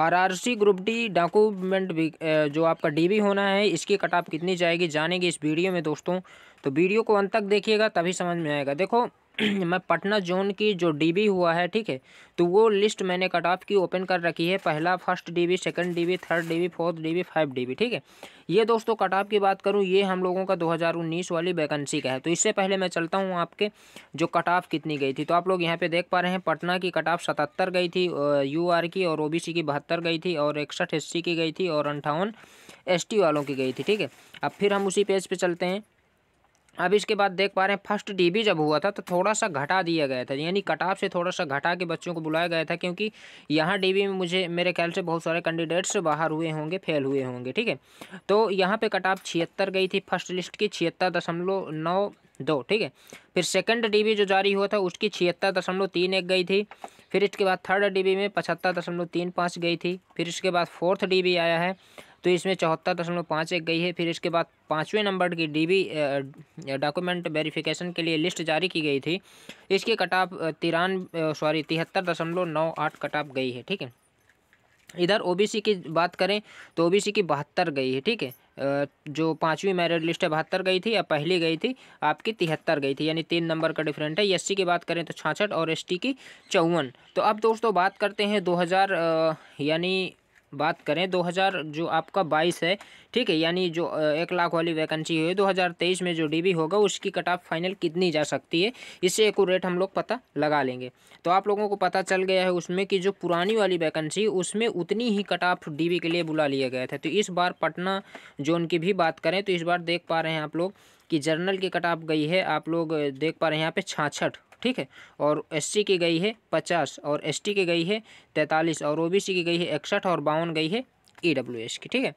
RRC group D document जो आपका dB होना है इसकी कट कितनी जाएगी जानेंगे इस वीडियो में दोस्तों तो वीडियो को अंत तक देखिएगा तभी समझ में आएगा देखो मैं पटना जोन की जो डीबी हुआ है ठीक है तो वो लिस्ट मैंने कट ऑफ की ओपन कर रखी है पहला first DB second DB third DB fourth DB five DB ठीक है ये दोस्तों कट ऑफ की बात करूँ ये हम लोगों का 2019 वाली वैकेंसी का है तो इससे पहले मैं चलता हूँ आपके जो कट ऑफ कितनी गई थी तो आप लोग यहाँ पर देख पा रहे हैं पटना की कट ऑफ सतहत्तर गई थी यू की और ओ की बहत्तर गई थी और इकसठ एस की गई थी और अंठावन एस वालों की गई थी ठीक है अब फिर हम उसी पेज पर चलते हैं अब इसके बाद देख पा रहे हैं फर्स्ट डीबी जब हुआ था तो थोड़ा सा घटा दिया गया था यानी कटाव से थोड़ा सा घटा के बच्चों को बुलाया गया था क्योंकि यहाँ डीबी में मुझे मेरे ख्याल से बहुत सारे कैंडिडेट्स बाहर हुए होंगे फेल हुए होंगे ठीक है तो यहाँ पे कटाव छिहत्तर गई थी फर्स्ट लिस्ट की छिहत्तर दशमलव नौ दो ठीक है फिर सेकंड डीबी जो जारी हुआ था उसकी छिहत्तर दशमलव तीन एक गई थी फिर इसके बाद थर्ड डीबी में पचहत्तर दशमलव तीन पाँच गई थी फिर इसके बाद फोर्थ डीबी आया है तो इसमें चौहत्तर दशमलव पाँच एक गई है फिर इसके बाद पाँचवें नंबर की डीबी डॉक्यूमेंट वेरिफिकेशन के लिए लिस्ट जारी की गई थी इसकी कटाप तिरान तिरानवे सॉरी तिहत्तर दशमलव नौ आठ कटाप गई है ठीक है इधर ओबीसी की बात करें तो ओबीसी की बहत्तर गई है ठीक है जो पाँचवीं मेरिट लिस्ट है बहत्तर गई थी या पहली गई थी आपकी तिहत्तर गई थी यानी तीन नंबर का डिफरेंट है एस की बात करें तो छाछठ और एसटी की चौवन तो अब दोस्तों बात करते हैं 2000 यानी बात करें 2000 जो आपका 22 है ठीक है यानी जो एक लाख वाली वैकेंसी हुई 2023 में जो डीबी होगा उसकी कट ऑफ फाइनल कितनी जा सकती है इससे एक रेट हम लोग पता लगा लेंगे तो आप लोगों को पता चल गया है उसमें कि जो पुरानी वाली वैकेंसी उसमें उतनी ही कट ऑफ डी के लिए बुला लिया गया था तो इस बार पटना जोन की भी बात करें तो इस बार देख पा रहे हैं आप लोग कि जर्नल की कट ऑफ गई है आप लोग देख पा रहे हैं यहाँ पे छाछठ ठीक है और एससी की गई है पचास और एसटी की गई है तैंतालीस और ओबीसी की गई है इकसठ और बावन गई है ईडब्ल्यूएस e की ठीक है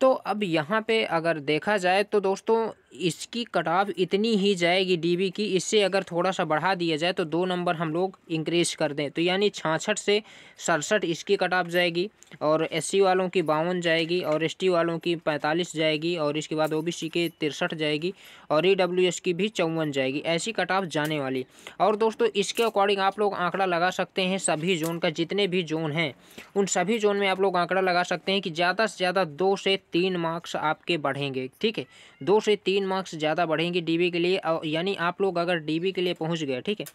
तो अब यहाँ पे अगर देखा जाए तो दोस्तों इसकी कट ऑफ इतनी ही जाएगी डीबी की इससे अगर थोड़ा सा बढ़ा दिया जाए तो दो नंबर हम लोग इंक्रीज कर दें तो यानी छाछठ से सड़सठ इसकी कट ऑफ जाएगी और एससी वालों की बावन जाएगी और एसटी वालों की पैंतालीस जाएगी और इसके बाद ओबीसी के तिरसठ जाएगी और ई e की भी चौवन जाएगी ऐसी कट ऑफ जाने वाली और दोस्तों इसके अकॉर्डिंग आप लोग आंकड़ा लगा सकते हैं सभी जोन का जितने भी जोन हैं उन सभी जोन में आप लोग आंकड़ा लगा सकते हैं कि ज़्यादा से ज़्यादा दो से तीन मार्क्स आपके बढ़ेंगे ठीक है दो से तीन तीन मार्क्स ज़्यादा बढ़ेंगे डीबी के लिए यानी आप लोग अगर डीबी के लिए पहुंच गए ठीक है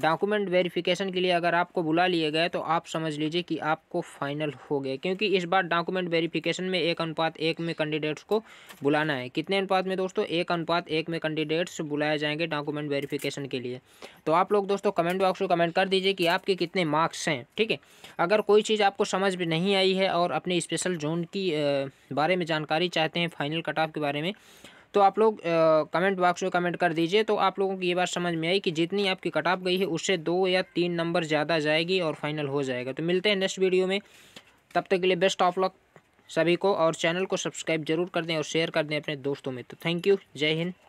डॉक्यूमेंट वेरिफिकेशन के लिए अगर आपको बुला लिए गए तो आप समझ लीजिए कि आपको फाइनल हो गए क्योंकि इस बार डॉक्यूमेंट वेरिफिकेशन में एक अनुपात एक में कैंडिडेट्स को बुलाना है कितने अनुपात में दोस्तों एक अनुपात एक में कैंडिडेट्स बुलाए जाएंगे डॉक्यूमेंट वेरीफिकेशन के लिए तो आप लोग दोस्तों कमेंट बॉक्स में कमेंट कर दीजिए कि आपके कितने मार्क्स हैं ठीक है अगर कोई चीज़ आपको समझ में नहीं आई है और अपने स्पेशल जोन की बारे में जानकारी चाहते हैं फाइनल कट ऑफ के बारे में तो आप लोग कमेंट बॉक्स में कमेंट कर दीजिए तो आप लोगों की ये बात समझ में आई कि जितनी आपकी कट ऑफ गई है उससे दो या तीन नंबर ज़्यादा जाएगी और फाइनल हो जाएगा तो मिलते हैं नेक्स्ट वीडियो में तब तक के लिए बेस्ट ऑफ लक सभी को और चैनल को सब्सक्राइब जरूर कर दें और शेयर कर दें अपने दोस्तों में तो थैंक यू जय हिंद